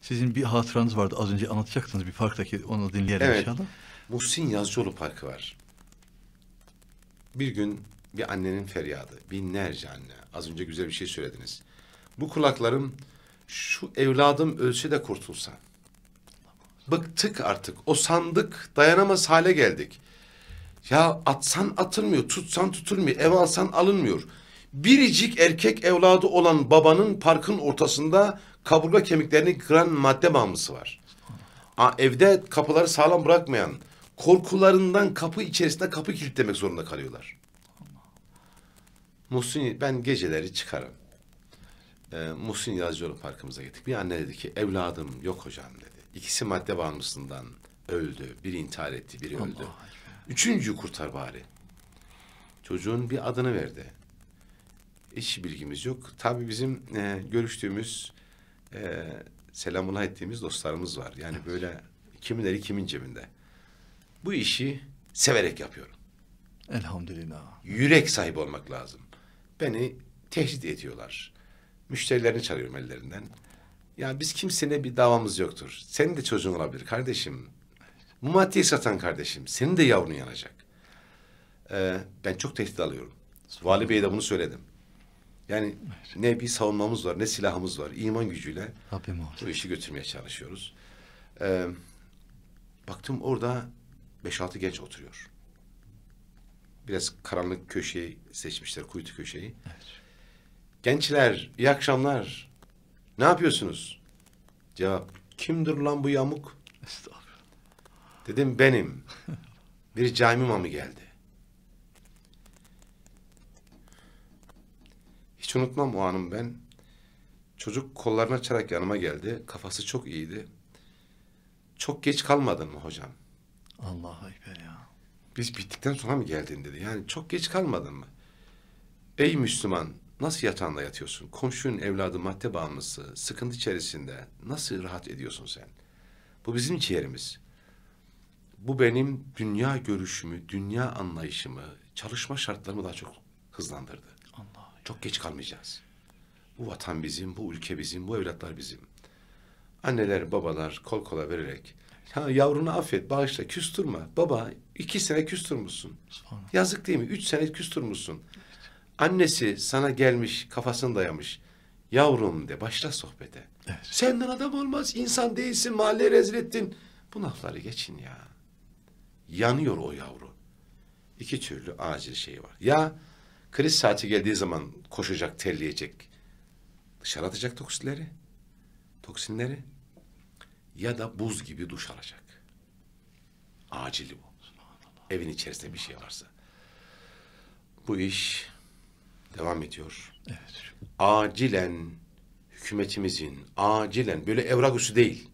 Sizin bir hatıranız vardı az önce anlatacaktınız bir parktaki onu dinleyelim evet. inşallah. Muhsin Yazıcıoğlu Parkı var. Bir gün bir annenin feryadı. Binlerce anne. Az önce güzel bir şey söylediniz. Bu kulaklarım şu evladım ölse de kurtulsa. Bıktık artık. O sandık dayanamaz hale geldik. Ya atsan atılmıyor, tutsan tutulmuyor, ev alsan alınmıyor biricik erkek evladı olan babanın parkın ortasında kaburga kemiklerini kıran madde bağımlısı var. Aa, evde kapıları sağlam bırakmayan, korkularından kapı içerisinde kapı kilitlemek zorunda kalıyorlar. Muhsin, ben geceleri çıkarım. Ee, Muhsin Yazıcıoğlu parkımıza gittik. Bir anne dedi ki evladım yok hocam dedi. İkisi madde bağımlısından öldü. Biri intihar etti, biri öldü. Allah. Üçüncü kurtar bari. Çocuğun bir adını verdi hiç bilgimiz yok. Tabii bizim e, görüştüğümüz, e, selamına ettiğimiz dostlarımız var. Yani böyle kimin eli kimin cebinde. Bu işi severek yapıyorum. Elhamdülillah. Yürek sahibi olmak lazım. Beni tehdit ediyorlar. Müşterilerini çalıyorum ellerinden. Ya biz kimsene bir davamız yoktur. Senin de çocuğun olabilir kardeşim. Bu maddeyi satan kardeşim. Senin de yavrun yanacak. Ee, ben çok tehdit alıyorum. Vali Bey'e de bunu söyledim. Yani ne bir savunmamız var ne silahımız var. İman gücüyle Rabbim bu işi götürmeye çalışıyoruz. Ee, baktım orada beş altı genç oturuyor. Biraz karanlık köşeyi seçmişler, kuytu köşeyi. Evet. Gençler, iyi akşamlar. Ne yapıyorsunuz? Cevap, kimdir lan bu yamuk? Dedim benim. Bir cami imamı geldi. Hiç unutmam o anım ben. Çocuk kollarını açarak yanıma geldi. Kafası çok iyiydi. Çok geç kalmadın mı hocam? Allah ekber ya. Biz bittikten sonra mı geldin dedi. Yani çok geç kalmadın mı? Ey Müslüman nasıl yatağında yatıyorsun? Komşunun evladı madde bağımlısı, sıkıntı içerisinde nasıl rahat ediyorsun sen? Bu bizim ciğerimiz. Bu benim dünya görüşümü, dünya anlayışımı, çalışma şartlarımı daha çok hızlandırdı. Çok geç kalmayacağız. Bu vatan bizim, bu ülke bizim, bu evlatlar bizim. Anneler, babalar kol kola vererek ya yavrunu affet, bağışla, küstürme. Baba iki sene küstürmüşsün. Yazık değil mi? Üç sene küstürmüşsün. Annesi sana gelmiş, kafasını dayamış. Yavrum de, başla sohbete. Evet. Senden adam olmaz, insan değilsin, mahalle rezil ettin. Bu lafları geçin ya. Yanıyor o yavru. İki türlü acil şey var. Ya Kriz saati geldiği zaman koşacak, terleyecek. Dışarı atacak toksinleri. Toksinleri. Ya da buz gibi duş alacak. Acil bu. Evin içerisinde bir şey varsa. Bu iş devam ediyor. Evet. Acilen hükümetimizin acilen böyle evrak üstü değil.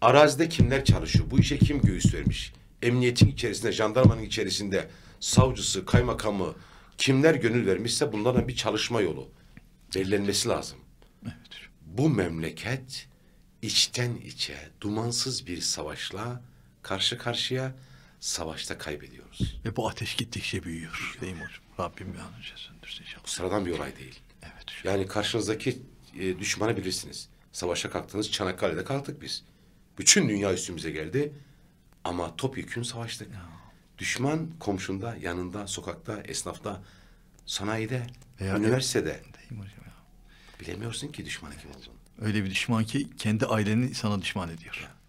Arazide kimler çalışıyor? Bu işe kim göğüs vermiş? Emniyetin içerisinde, jandarmanın içerisinde savcısı, kaymakamı, kimler gönül vermişse bunların bir çalışma yolu belirlenmesi lazım. Evet. Bu memleket içten içe dumansız bir savaşla karşı karşıya savaşta kaybediyoruz. Ve bu ateş gittikçe büyüyor. büyüyor. Değil mi hocam? Rabbim bir an önce söndürsün inşallah. Bu sıradan bir olay değil. Evet. Hocam. Yani karşınızdaki e, düşmanı bilirsiniz. Savaşa kalktınız. Çanakkale'de kalktık biz. Bütün dünya üstümüze geldi. Ama topyekun savaştık. Ya. Düşman komşunda, yanında, sokakta, esnafta, sanayide, Veya üniversitede. Deyim hocam ya. Bilemiyorsun ki düşmanı kim olduğunu. Öyle bir düşman ki kendi aileni sana düşman ediyor. Ya.